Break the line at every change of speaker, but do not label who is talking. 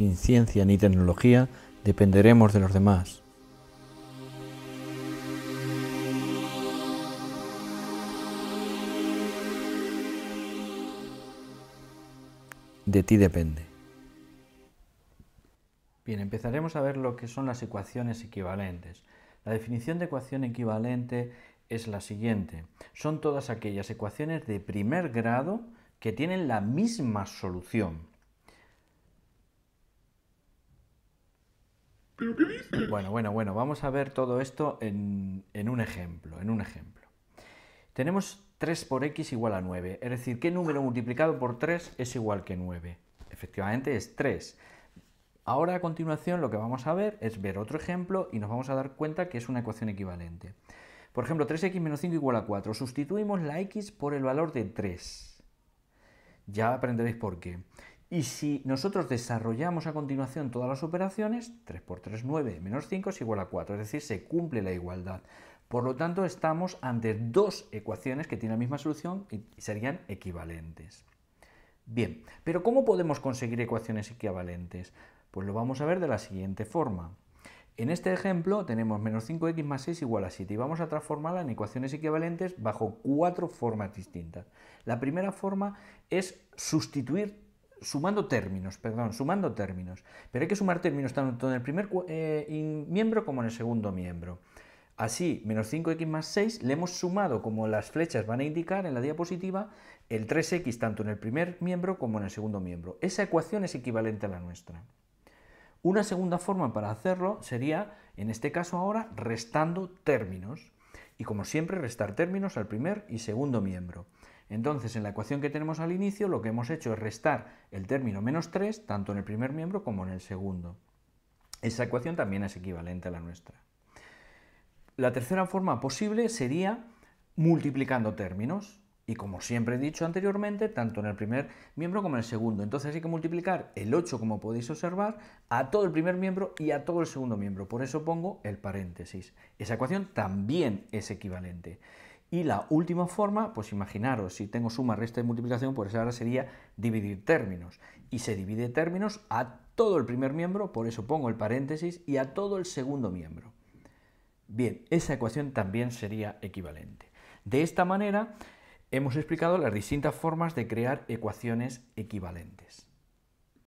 sin ciencia ni tecnología dependeremos de los demás. De ti depende. Bien, empezaremos a ver lo que son las ecuaciones equivalentes. La definición de ecuación equivalente es la siguiente. Son todas aquellas ecuaciones de primer grado que tienen la misma solución. Bueno, bueno, bueno, vamos a ver todo esto en, en un ejemplo, en un ejemplo. Tenemos 3 por x igual a 9, es decir, ¿qué número multiplicado por 3 es igual que 9? Efectivamente es 3. Ahora a continuación lo que vamos a ver es ver otro ejemplo y nos vamos a dar cuenta que es una ecuación equivalente. Por ejemplo, 3x menos 5 igual a 4. Sustituimos la x por el valor de 3. Ya aprenderéis por qué. Y si nosotros desarrollamos a continuación todas las operaciones, 3 por 3, 9 menos 5 es igual a 4, es decir, se cumple la igualdad. Por lo tanto, estamos ante dos ecuaciones que tienen la misma solución y serían equivalentes. Bien, pero ¿cómo podemos conseguir ecuaciones equivalentes? Pues lo vamos a ver de la siguiente forma. En este ejemplo tenemos menos 5x más 6 igual a 7 y vamos a transformarla en ecuaciones equivalentes bajo cuatro formas distintas. La primera forma es sustituir sumando términos, perdón, sumando términos. Pero hay que sumar términos tanto en el primer eh, miembro como en el segundo miembro. Así, menos 5x más 6 le hemos sumado, como las flechas van a indicar en la diapositiva, el 3x tanto en el primer miembro como en el segundo miembro. Esa ecuación es equivalente a la nuestra. Una segunda forma para hacerlo sería, en este caso ahora, restando términos. Y como siempre, restar términos al primer y segundo miembro. Entonces, en la ecuación que tenemos al inicio, lo que hemos hecho es restar el término menos 3, tanto en el primer miembro como en el segundo. Esa ecuación también es equivalente a la nuestra. La tercera forma posible sería multiplicando términos. Y como siempre he dicho anteriormente, tanto en el primer miembro como en el segundo. Entonces hay que multiplicar el 8, como podéis observar, a todo el primer miembro y a todo el segundo miembro. Por eso pongo el paréntesis. Esa ecuación también es equivalente. Y la última forma, pues imaginaros, si tengo suma, resta y multiplicación, pues ahora sería dividir términos. Y se divide términos a todo el primer miembro, por eso pongo el paréntesis, y a todo el segundo miembro. Bien, esa ecuación también sería equivalente. De esta manera hemos explicado las distintas formas de crear ecuaciones equivalentes.